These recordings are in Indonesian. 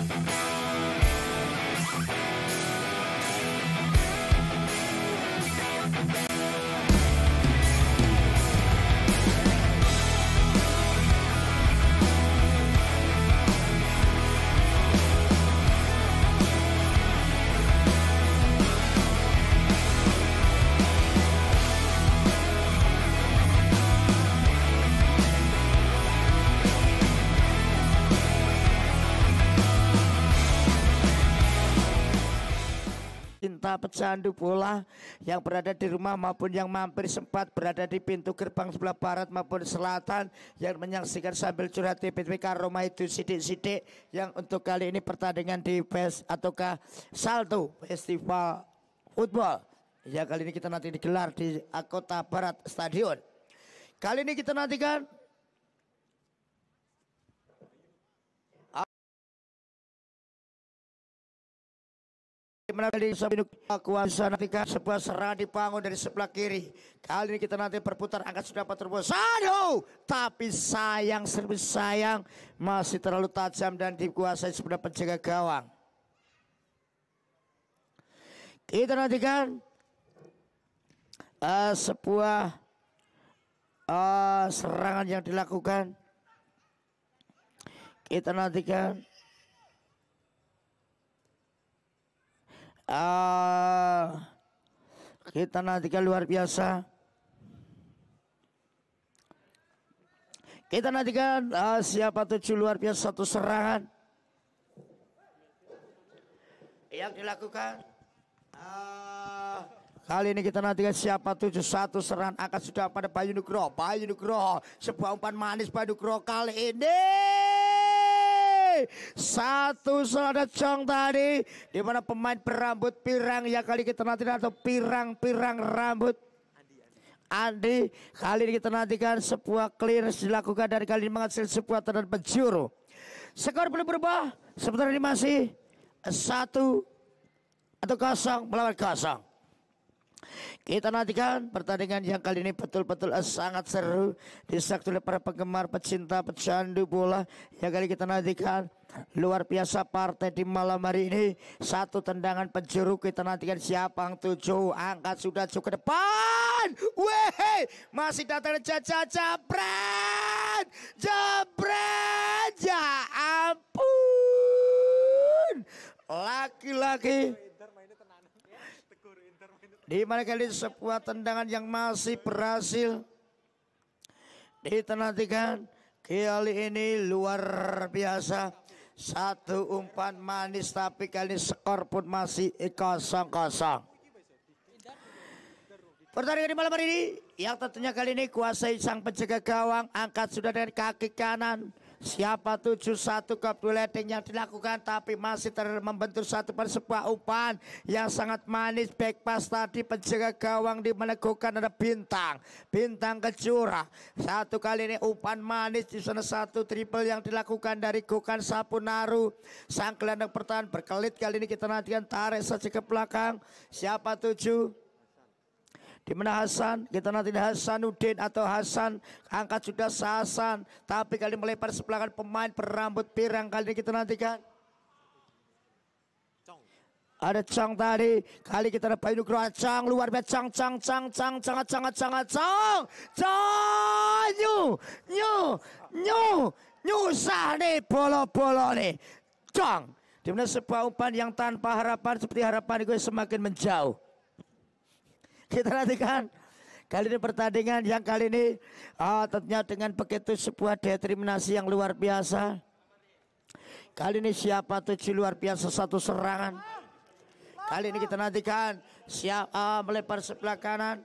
Thank you. serta pecandu bola yang berada di rumah maupun yang mampir sempat berada di pintu gerbang sebelah barat maupun selatan yang menyaksikan sambil curhat di PPK Roma itu sidik-sidik yang untuk kali ini pertandingan di PES ataukah Salto Festival Football ya kali ini kita nanti digelar di Kota Barat Stadion. Kali ini kita nantikan mana sebuah sabinu kuasa nantikan sebuah serah dipanggung dari sebelah kiri. Kali ini kita nanti berputar angkat sudah dapat terbuat. Aduh, tapi sayang serbu sayang masih terlalu tajam dan dikuasai sebelah penjaga gawang. Kita nantikan uh, sebuah uh, serangan yang dilakukan. Kita nantikan uh, kita nantikan luar biasa. Kita nantikan uh, siapa tujuh luar biasa satu serangan yang dilakukan. Uh, Kali ini kita nantikan siapa tujuh satu serangan akan sudah pada Bayu Nugroho. Bayu Nugroho, sebuah umpan manis Bayu Nugroho kali ini satu slot cong tadi di mana pemain berambut pirang ya kali kita nanti atau pirang-pirang rambut Andi kali ini kita nantikan sebuah clearance dilakukan dari kali ini menghasil sebuah tendangan penjuru. Skor belum berubah, sebentar ini masih satu atau kosong melawan kosong. Kita nantikan pertandingan yang kali ini betul-betul sangat seru disaksikan oleh para penggemar pecinta pecandu bola yang kali kita nantikan luar biasa partai di malam hari ini satu tendangan penjuru kita nantikan siapa yang tujuh angkat sudah cukup ke depan weh masih datang caca jabret jabret ya ampun laki-laki di mana kali sebuah tendangan yang masih berhasil ditenantikan. Kali ini luar biasa. Satu umpan manis tapi kali skor pun masih kosong-kosong. Pertandingan di malam hari ini yang tentunya kali ini kuasai sang penjaga gawang angkat sudah dengan kaki kanan. Siapa tujuh satu kebuleting yang dilakukan tapi masih terbentur satu sebuah umpan yang sangat manis back pass tadi penjaga gawang dimenegukkan ada bintang bintang kecurah satu kali ini umpan manis di sana satu triple yang dilakukan dari Gokan Sapunaru sang gelandang pertahanan berkelit kali ini kita nantikan tarik saja ke belakang siapa tujuh di mana Hasan, kita nanti Hasan Hasanuddin atau Hasan, angkat juga Hasan, tapi kali melebar sebelah pemain berambut pirang kali kita nantikan. Ada cang tadi, kali kita dapat Nugroho cang luar biasa cang cang cang cang cang cang cang cang cang nyu nyu nyu nyusah nih bolo bolo nih cang. Dimana sebuah umpan yang tanpa harapan seperti harapan gue semakin menjauh. Kita nantikan kali ini pertandingan yang kali ini ah, tentunya dengan begitu sebuah determinasi yang luar biasa. Kali ini siapa tujuh luar biasa satu serangan. Kali ini kita nantikan siapa ah, melebar sebelah kanan.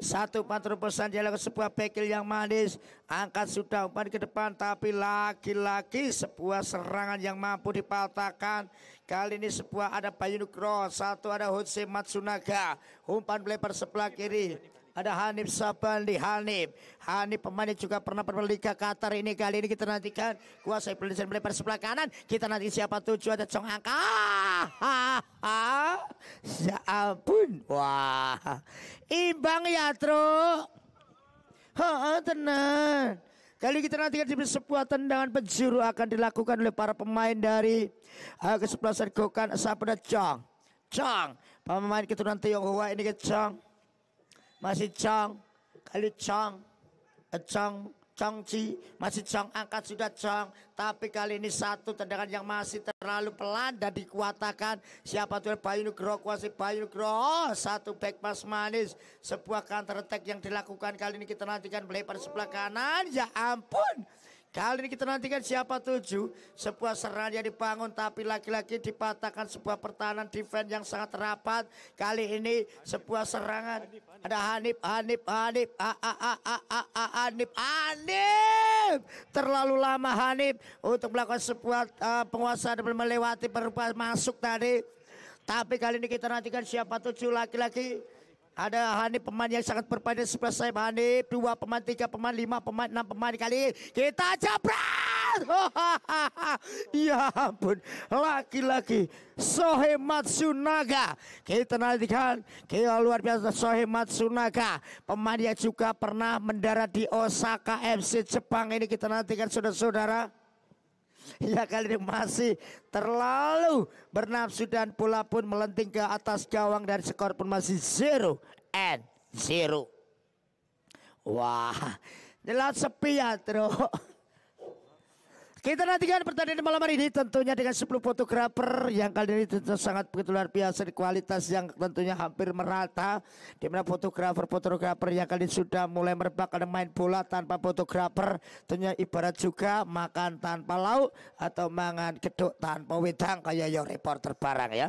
Satu patro pesan jalan sebuah pekil yang manis. Angkat sudah umpan ke depan. Tapi laki-laki sebuah serangan yang mampu dipatahkan. Kali ini sebuah ada Nugro. Satu ada Hotse Matsunaga. Umpan melebar sebelah kiri. Ada Hanif Saban di Hanif. Hanif pemain juga pernah berliga Qatar ini. Kali ini kita nantikan kuasa penelitian melebar sebelah kanan. Kita nanti siapa tujuh ada Cong Angka. Ya ampun. Wah. Imbang ya, Tru. Heeh, tenang. Kali kita nantikan di sebuah tendangan penjuru akan dilakukan oleh para pemain dari uh, eh, kesebelasan Gokan Sabda Chong. Chong, pemain keturunan Tionghoa ini ke Chong masih cong kali cong eh, cong Congci masih Cong angkat sudah Cong tapi kali ini satu tendangan yang masih terlalu pelan dan dikuatakan siapa tuh Bayu Nugroh kuasi Bayu Nugroh oh, satu back pass manis sebuah counter attack yang dilakukan kali ini kita nantikan melebar sebelah kanan ya ampun Kali ini kita nantikan siapa tujuh Sebuah serangan yang dibangun Tapi lagi-lagi dipatahkan sebuah pertahanan defense yang sangat rapat Kali ini sebuah serangan ada Hanif, Hanif, Hanif, a a a a a a Hanif, Hanif. Terlalu lama Hanif untuk melakukan sebuah uh, penguasaan dan melewati perubahan masuk tadi. Tapi kali ini kita nantikan siapa tujuh laki-laki ada Hanif pemain yang sangat berpadan sebelah saya Hanif. Dua pemain, tiga pemain, lima pemain, enam pemain kali. Kita jabrat ya ampun. Laki-laki. Sohemat Matsunaga Kita nantikan. Kita luar biasa Sohemat Matsunaga Pemain yang juga pernah mendarat di Osaka FC Jepang. Ini kita nantikan saudara-saudara. Ya kalian masih terlalu bernafsu dan pula pun melenting ke atas gawang dan skor pun masih zero and zero. Wah, jelas sepi ya, Truk. Kita nantikan pertandingan malam hari ini tentunya dengan 10 fotografer yang kali ini tentu sangat begitu luar biasa di kualitas yang tentunya hampir merata. Di mana fotografer-fotografer yang kali ini sudah mulai merebak ada main bola tanpa fotografer. Tentunya ibarat juga makan tanpa lauk atau mangan geduk tanpa wedang kayak yo reporter barang ya.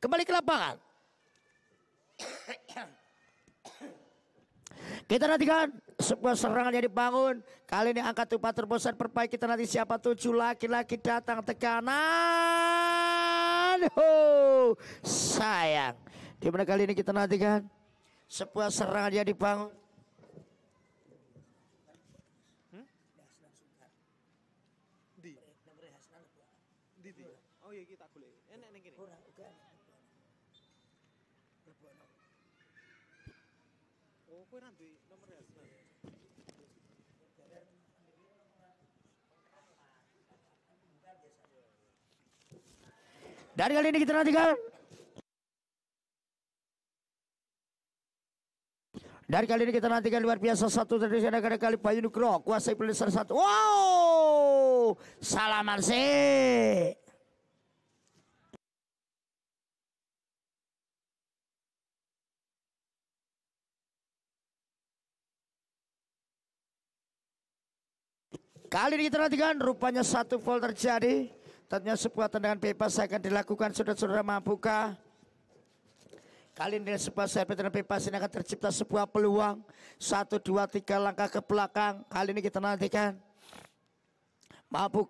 Kembali ke lapangan. Kita nantikan sebuah serangan yang dibangun. Kali ini angkat tupat terbosan perbaiki kita nanti siapa tujuh laki-laki datang tekanan. Oh, sayang. Di mana kali ini kita nantikan sebuah serangan yang dibangun. Ya, Dari kali ini kita nantikan Dari kali ini kita nantikan luar biasa satu tradisi negara kali Bayu Nugroho kuasai pelisar satu. Wow, salaman sih. Kali ini kita nantikan rupanya satu foul terjadi. Tentunya sebuah tendangan bebas akan dilakukan. Saudara-saudara mampukah? Kali ini sebuah servis tendangan bebas ini akan tercipta sebuah peluang. Satu, dua, tiga langkah ke belakang. Kali ini kita nantikan. Mampu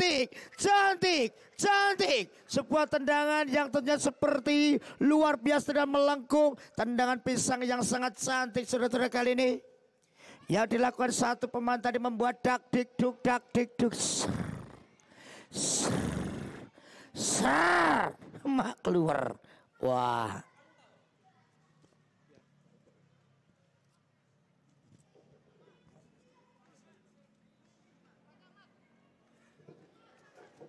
cantik, cantik, cantik. Sebuah tendangan yang tentunya seperti luar biasa dan melengkung. Tendangan pisang yang sangat cantik saudara-saudara kali ini. Yang dilakukan satu pemain tadi membuat dak dik duk dak dik duk. ser ser Mak keluar. Wah,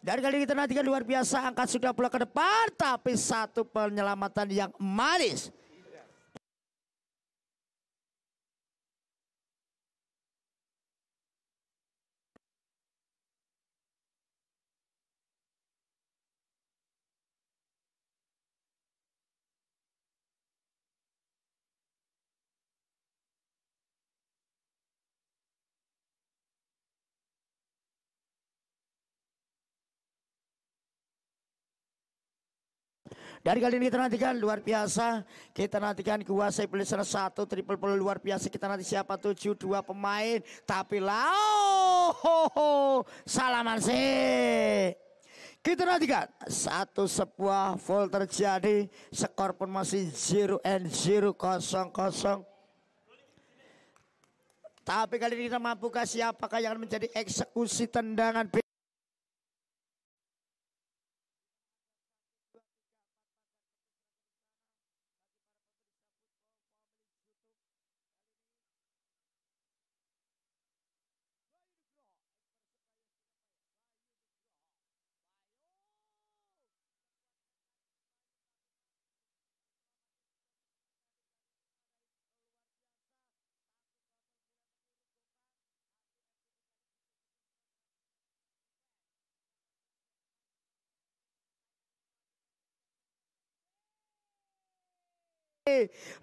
Dari kali kita nantikan luar biasa angkat sudah pula ke depan tapi satu penyelamatan yang manis. Dari kali ini kita nantikan luar biasa. Kita nantikan kuasa iblis satu triple pole luar biasa. Kita nanti siapa tujuh dua pemain. Tapi lao ho, ho, salaman sih. Kita nantikan satu sebuah full terjadi. Skor pun masih 0 and 0 kosong kosong. Tapi kali ini kita mampu kasih apakah yang menjadi eksekusi tendangan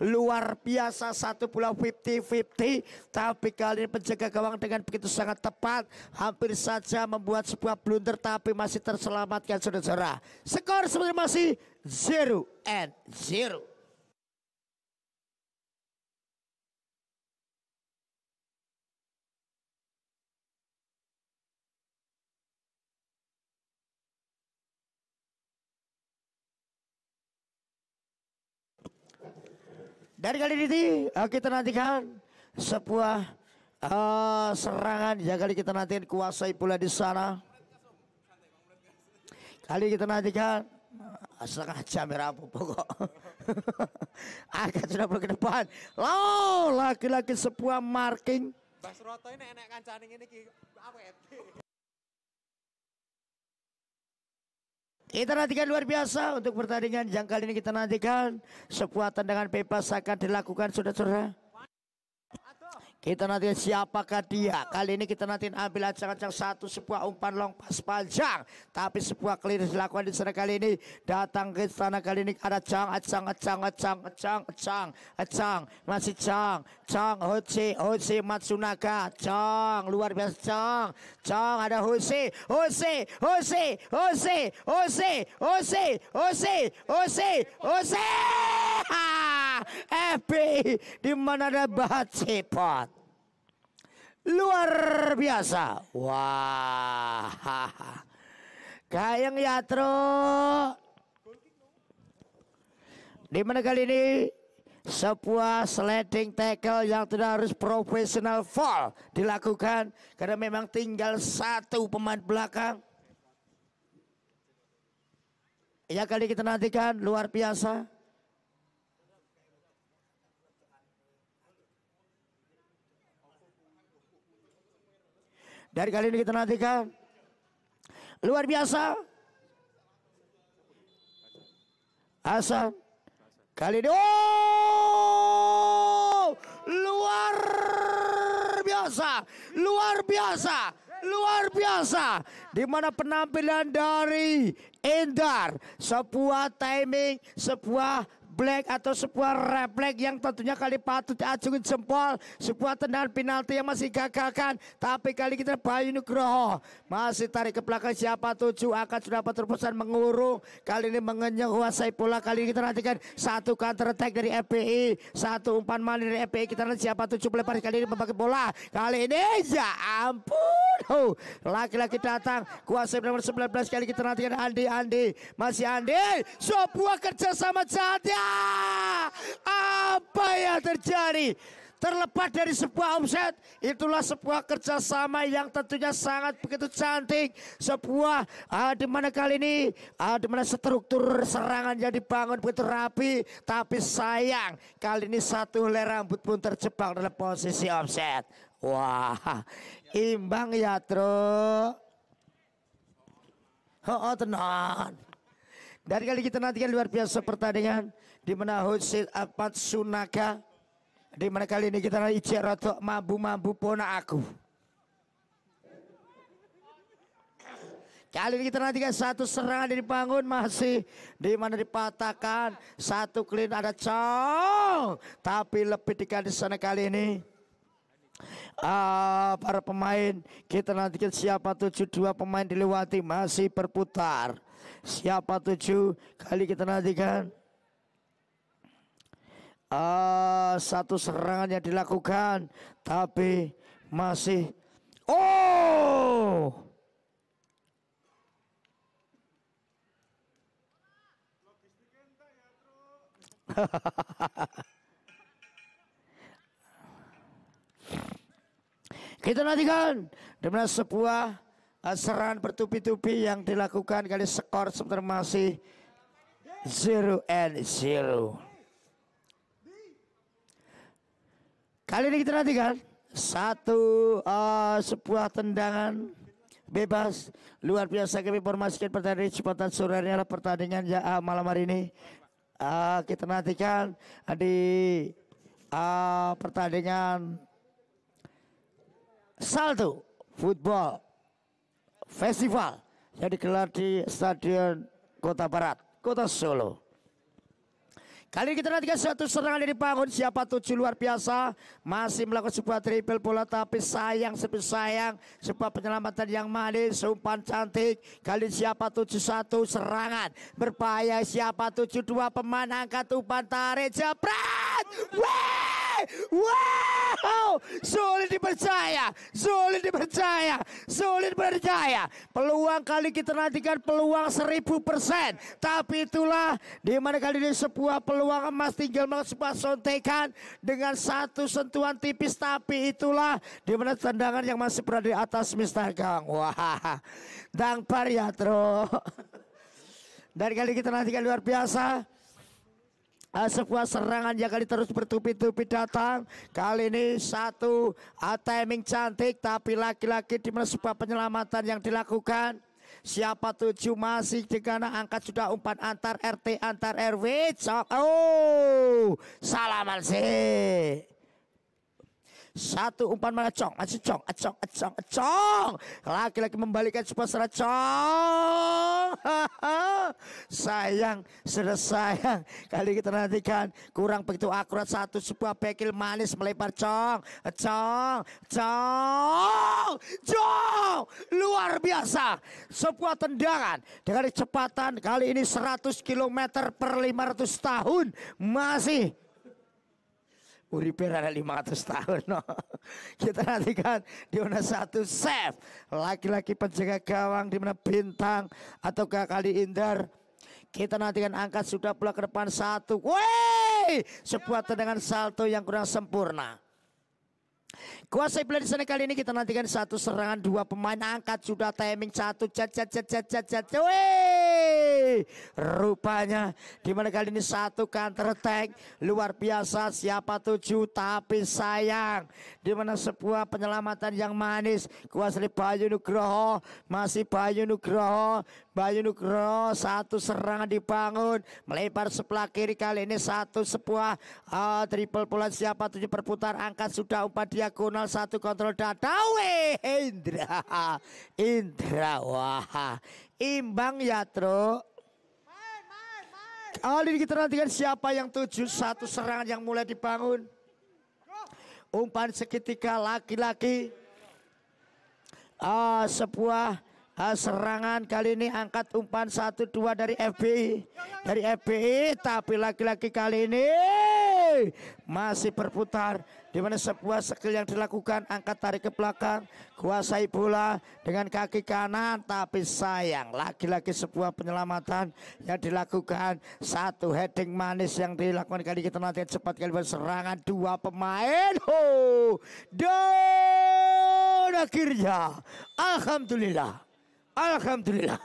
luar biasa satu pulau 50-50 tapi kali ini penjaga gawang dengan begitu sangat tepat hampir saja membuat sebuah blunder tapi masih terselamatkan saudara-saudara skor sebenarnya masih 0 and 0 Dari kali ini eh, kita nantikan sebuah uh, serangan yang kali kita nantikan kuasai pula di sana. Kali kita nantikan eh, setengah jam ya, rampung pokok. Agak sudah perlu ke depan. Loh, laki-laki sebuah marking. Basroto ini enak kancaning ini ki Kita nantikan luar biasa untuk pertandingan yang ini kita nantikan. Sebuah tendangan bebas akan dilakukan saudara-saudara. Kita nanti siapakah dia? Kali ini kita nanti ambil acang-acang satu sebuah umpan long pas panjang. Tapi sebuah keliru dilakukan di sana kali ini. Datang ke sana kali ini ada cang, acang, acang, acang, acang, acang, acang. Masih cang, cang, hoci, hoci, matsunaga, cang. Luar biasa cang, cang, ada hoci, hoci, hoci, hoci, hoci, hoci, hoci, hoci, hoci. FB di mana ada bahan cepat luar biasa. Wah. Kayang Yatro. Di mana kali ini sebuah sliding tackle yang tidak harus profesional fall dilakukan karena memang tinggal satu pemain belakang. Ya kali kita nantikan luar biasa. Dari kali ini kita nantikan. Luar biasa. Hasan. Kali ini. Oh! Luar biasa. Luar biasa. Luar biasa. Di mana penampilan dari Endar. Sebuah timing. Sebuah black atau sebuah refleks yang tentunya kali patut diacungin jempol. Sebuah tendangan penalti yang masih gagalkan. Tapi kali kita Bayu Nugroho masih tarik ke belakang siapa tujuh akan sudah dapat terpesan mengurung. Kali ini menguasai bola. Kali ini kita nantikan satu counter attack dari FPI. Satu umpan mandi dari FPI. Kita nanti siapa tujuh melepas kali ini membagi bola. Kali ini ya ampun. Oh, laki-laki datang. kuasai nomor 19 kali kita nantikan Andi Andi. Masih Andi. Sebuah kerja kerjasama jahat ya. Apa yang terjadi? Terlepas dari sebuah omset, itulah sebuah kerjasama yang tentunya sangat begitu cantik. Sebuah ah, di mana kali ini, ah, di mana struktur serangan yang dibangun begitu rapi, tapi sayang kali ini satu helai rambut pun terjebak dalam posisi omset. Wah, imbang ya truk. Oh, tenang. Dari kali kita nantikan luar biasa pertandingan di mana hosil akpat sunaka di mana kali ini kita naik rotok mabu-mabu pona aku Kali ini kita nantikan satu serangan dari bangun masih di mana dipatahkan satu clean ada cong tapi lebih di sana kali ini Uh, para pemain kita nantikan siapa tujuh dua pemain dilewati masih berputar siapa tujuh kali kita nantikan uh, satu serangan yang dilakukan tapi masih oh Kita nantikan dengan sebuah eh, serangan bertubi-tubi yang dilakukan kali skor sebentar masih zero and zero. Kali ini kita nantikan satu uh, sebuah tendangan bebas luar biasa kami informasikan pertandingan cepatan sore ini adalah pertandingan ya, uh, malam hari ini uh, kita nantikan di uh, pertandingan salto football festival yang digelar di stadion Kota Barat, Kota Solo. Kali ini kita nantikan suatu serangan dari bangun. Siapa tujuh luar biasa. Masih melakukan sebuah triple bola. Tapi sayang sebesar sayang. Sebuah penyelamatan yang manis. Umpan cantik. Kali siapa tujuh satu serangan. Berbahaya siapa tujuh dua pemain angkat umpan tarik. Jepret. Wah. Wow. Sulit dipercaya. Sulit dipercaya. Sulit percaya. Peluang kali kita nantikan peluang seribu persen. Tapi itulah dimana kali ini sebuah peluang peluang emas tinggal melakukan sontekan dengan satu sentuhan tipis tapi itulah di mana tendangan yang masih berada di atas Mister Gang. Wah, Dang Pariatro. dari kali kita nantikan luar biasa ah, sebuah serangan yang kali terus bertubi-tubi datang. Kali ini satu ah, timing cantik tapi laki-laki di mana sebuah penyelamatan yang dilakukan. Siapa tujuh masih dengan angkat sudah umpan antar RT antar RW. Cok. Oh, salaman sih. Satu umpan mana cong, masih cong, acong, acong, acong. Laki-laki membalikkan sebuah serat cong. sayang, sudah sayang. Kali kita nantikan kurang begitu akurat satu sebuah pekil manis melebar cong, acong cong, cong. Luar biasa. Sebuah tendangan dengan kecepatan kali ini 100 km per 500 tahun masih Uripe ada 500 tahun. No. Kita nantikan di mana satu Chef. Laki-laki penjaga gawang di mana bintang atau kali Indar. Kita nantikan angkat sudah pula ke depan satu. Woi, sebuah tendangan salto yang kurang sempurna. Kuasai bola di sana kali ini kita nantikan satu serangan dua pemain angkat sudah timing satu cat cat cat cat cat cat. Woi rupanya di mana kali ini satu counter attack luar biasa siapa tujuh tapi sayang di mana sebuah penyelamatan yang manis kuasai Bayu Nugroho masih Bayu Nugroho Bayu Nugroho satu serangan dibangun melebar sebelah kiri kali ini satu sebuah uh, triple pulat siapa tujuh perputar angkat sudah upah diagonal satu kontrol data eh, Indra Indra wah imbang ya truk Kali kita nantikan siapa yang tujuh satu serangan yang mulai dibangun. Umpan seketika laki-laki. Uh, sebuah uh, serangan kali ini angkat umpan satu dua dari FBI. Dari FBI tapi laki-laki kali ini masih berputar di mana sebuah skill yang dilakukan angkat tarik ke belakang, kuasai bola dengan kaki kanan tapi sayang lagi-lagi sebuah penyelamatan yang dilakukan satu heading manis yang dilakukan kali kita nanti cepat kali serangan dua pemain. Ho! Dan akhirnya alhamdulillah. Alhamdulillah.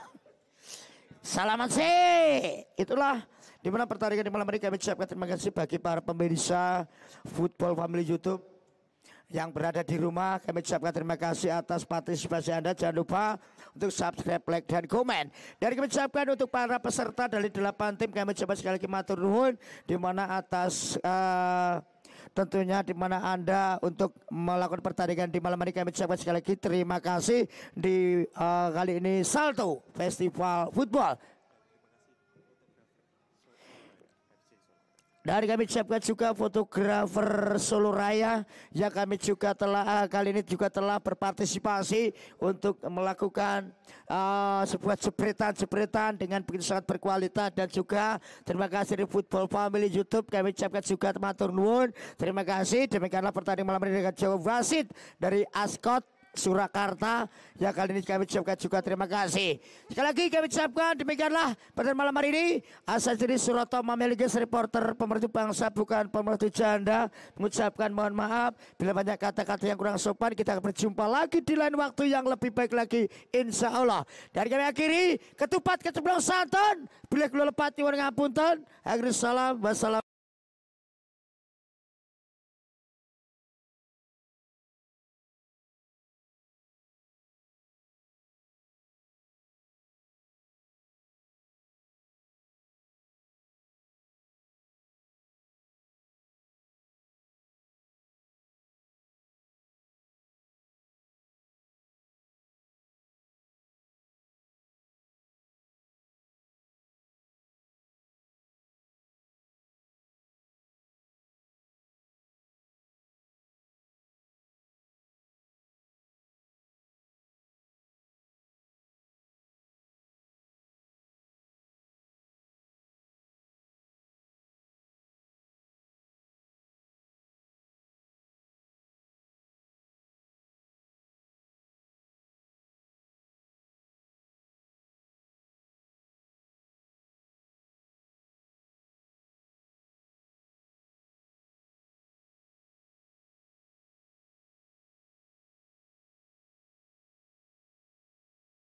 Salamat sih. Itulah di mana pertandingan di malam hari kami ucapkan terima kasih bagi para pemirsa Football Family YouTube yang berada di rumah. Kami ucapkan terima kasih atas partisipasi Anda. Jangan lupa untuk subscribe, like, dan komen. Dari kami ucapkan untuk para peserta dari delapan tim kami ucapkan sekali lagi matur nuhun di mana atas uh, tentunya di mana Anda untuk melakukan pertandingan di malam hari kami ucapkan sekali lagi terima kasih di uh, kali ini Salto Festival Football Dari kami siapkan juga fotografer Solo Raya yang kami juga telah eh, kali ini juga telah berpartisipasi untuk melakukan uh, sebuah jepretan-jepretan dengan begitu sangat berkualitas dan juga terima kasih di Football Family YouTube kami ucapkan juga teman-teman Terima kasih demikianlah pertandingan malam ini dengan Jawa Wasit dari Ascot Surakarta ya kali ini kami ucapkan juga terima kasih. Sekali lagi kami ucapkan demikianlah pada malam hari ini Asal jadi Suroto Mameligis reporter pemerintah bangsa bukan pemerintah janda mengucapkan mohon maaf bila banyak kata-kata yang kurang sopan kita akan berjumpa lagi di lain waktu yang lebih baik lagi insya Allah. Dari kami akhiri ketupat ketupat santun bila keluar lepati warga ngapunten. Akhirnya salam wassalam.